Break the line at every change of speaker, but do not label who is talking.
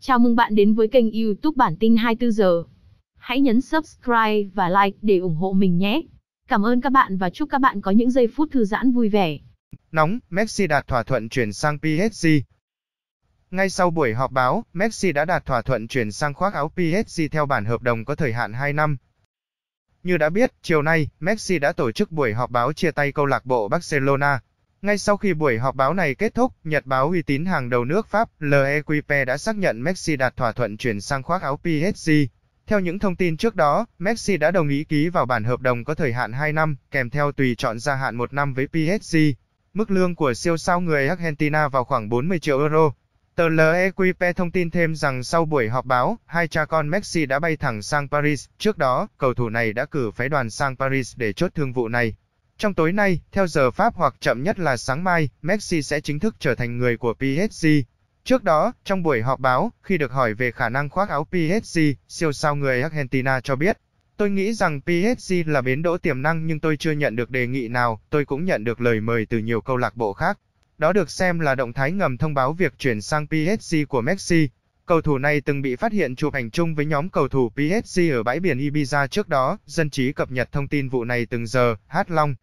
Chào mừng bạn đến với kênh YouTube Bản tin 24 giờ. Hãy nhấn subscribe và like để ủng hộ mình nhé. Cảm ơn các bạn và chúc các bạn có những giây phút thư giãn vui vẻ.
Nóng, Messi đạt thỏa thuận chuyển sang PSG. Ngay sau buổi họp báo, Messi đã đạt thỏa thuận chuyển sang khoác áo PSG theo bản hợp đồng có thời hạn 2 năm. Như đã biết, chiều nay, Messi đã tổ chức buổi họp báo chia tay câu lạc bộ Barcelona. Ngay sau khi buổi họp báo này kết thúc, nhật báo uy tín hàng đầu nước Pháp L'Equipe đã xác nhận Messi đạt thỏa thuận chuyển sang khoác áo PSG. Theo những thông tin trước đó, Messi đã đồng ý ký vào bản hợp đồng có thời hạn 2 năm, kèm theo tùy chọn gia hạn 1 năm với PSG. Mức lương của siêu sao người Argentina vào khoảng 40 triệu euro. Tờ L'Equipe thông tin thêm rằng sau buổi họp báo, hai cha con Messi đã bay thẳng sang Paris. Trước đó, cầu thủ này đã cử phái đoàn sang Paris để chốt thương vụ này. Trong tối nay, theo giờ Pháp hoặc chậm nhất là sáng mai, Messi sẽ chính thức trở thành người của PSG. Trước đó, trong buổi họp báo, khi được hỏi về khả năng khoác áo PSG, siêu sao người Argentina cho biết, Tôi nghĩ rằng PSG là bến đỗ tiềm năng nhưng tôi chưa nhận được đề nghị nào, tôi cũng nhận được lời mời từ nhiều câu lạc bộ khác. Đó được xem là động thái ngầm thông báo việc chuyển sang PSG của Messi. Cầu thủ này từng bị phát hiện chụp ảnh chung với nhóm cầu thủ PSG ở bãi biển Ibiza trước đó, dân trí cập nhật thông tin vụ này từng giờ, Hát Long.